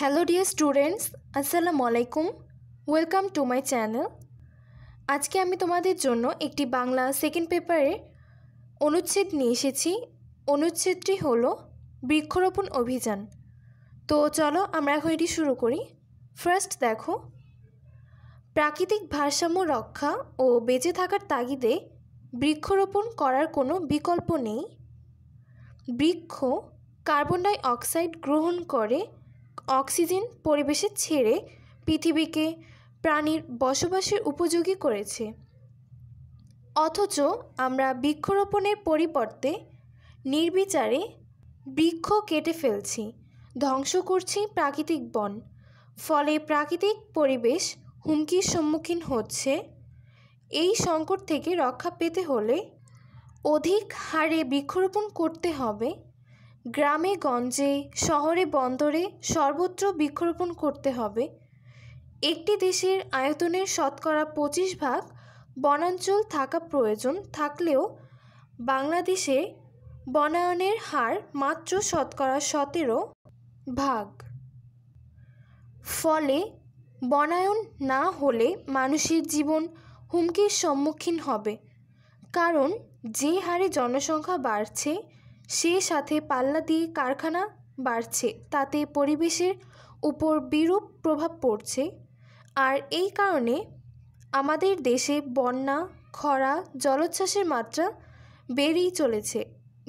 hello dear students আসসালামু আলাইকুম welcome to my channel আজকে আমি তোমাদের জন্য একটি বাংলা সেকেন্ড পেপারে অনুচ্ছেদ নিয়ে এসেছি অনুচ্ছেদটি হল বৃক্ষরোপণ অভিযান তো চলো আমরা এখন এটি শুরু করি ফার্স্ট দেখো প্রাকৃতিক ভারসাম্য রক্ষা ও বেঁচে থাকার তাগিদে বৃক্ষরোপণ করার কোনো বিকল্প নেই বৃক্ষ কার্বন ডাই অক্সাইড গ্রহণ করে অক্সিজেন পরিবেশে ছেড়ে পৃথিবীকে প্রাণীর বসবাসের উপযোগী করেছে অথচ আমরা বৃক্ষরোপণের পরিবর্তে নির্বিচারে বৃক্ষ কেটে ফেলছি ধ্বংস করছি প্রাকৃতিক বন ফলে প্রাকৃতিক পরিবেশ হুমকির সম্মুখীন হচ্ছে এই সংকট থেকে রক্ষা পেতে হলে অধিক হারে বৃক্ষরোপণ করতে হবে গ্রামে গঞ্জে শহরে বন্দরে সর্বত্র বৃক্ষরোপণ করতে হবে একটি দেশের আয়তনের শতকরা পঁচিশ ভাগ বনাঞ্চল থাকা প্রয়োজন থাকলেও বাংলাদেশে বনায়নের হার মাত্র শতকরা সতেরো ভাগ ফলে বনায়ন না হলে মানুষের জীবন হুমকির সম্মুখীন হবে কারণ যে হারে জনসংখ্যা বাড়ছে সে সাথে পাল্লা দিয়ে কারখানা বাড়ছে তাতে পরিবেশের উপর বিরূপ প্রভাব পড়ছে আর এই কারণে আমাদের দেশে বন্যা খরা জলোচ্ছ্বাসের মাত্রা বেড়েই চলেছে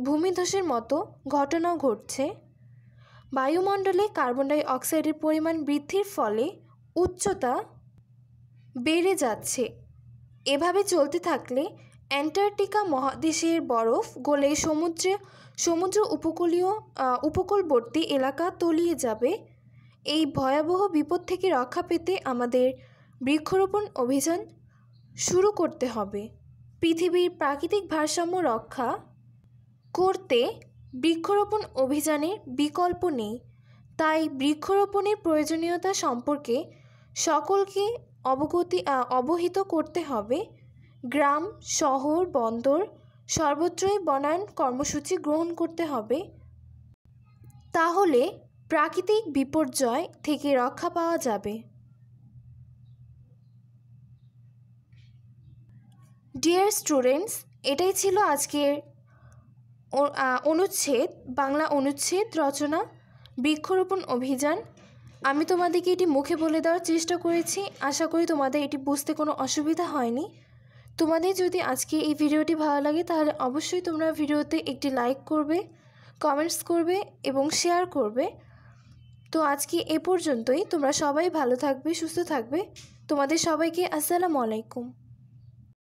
ভূমিধসের মতো ঘটনাও ঘটছে বায়ুমণ্ডলে কার্বন ডাই অক্সাইডের পরিমাণ বৃদ্ধির ফলে উচ্চতা বেড়ে যাচ্ছে এভাবে চলতে থাকলে অ্যান্টার্কটিকা মহাদেশের বরফ গলে সমুদ্রে সমুদ্র উপকূলীয় উপকূলবর্তী এলাকা তলিয়ে যাবে এই ভয়াবহ বিপদ থেকে রক্ষা পেতে আমাদের বৃক্ষরোপণ অভিযান শুরু করতে হবে পৃথিবীর প্রাকৃতিক ভারসাম্য রক্ষা করতে বৃক্ষরোপণ অভিযানের বিকল্প নেই তাই বৃক্ষরোপণের প্রয়োজনীয়তা সম্পর্কে সকলকে অবগতি অবহিত করতে হবে গ্রাম শহর বন্দর সর্বত্রই বনায়ন কর্মসূচি গ্রহণ করতে হবে তাহলে প্রাকৃতিক বিপর্যয় থেকে রক্ষা পাওয়া যাবে ডিয়ার স্টুডেন্টস এটাই ছিল আজকের অনুচ্ছেদ বাংলা অনুচ্ছেদ রচনা বৃক্ষরোপণ অভিযান আমি তোমাদেরকে এটি মুখে বলে দেওয়ার চেষ্টা করেছি আশা করি তোমাদের এটি বুঝতে কোনো অসুবিধা হয়নি তোমাদের যদি আজকে এই ভিডিওটি ভালো লাগে তাহলে অবশ্যই তোমরা ভিডিওতে একটি লাইক করবে কমেন্টস করবে এবং শেয়ার করবে তো আজকে এ পর্যন্তই তোমরা সবাই ভালো থাকবে সুস্থ থাকবে তোমাদের সবাইকে আসসালামু আলাইকুম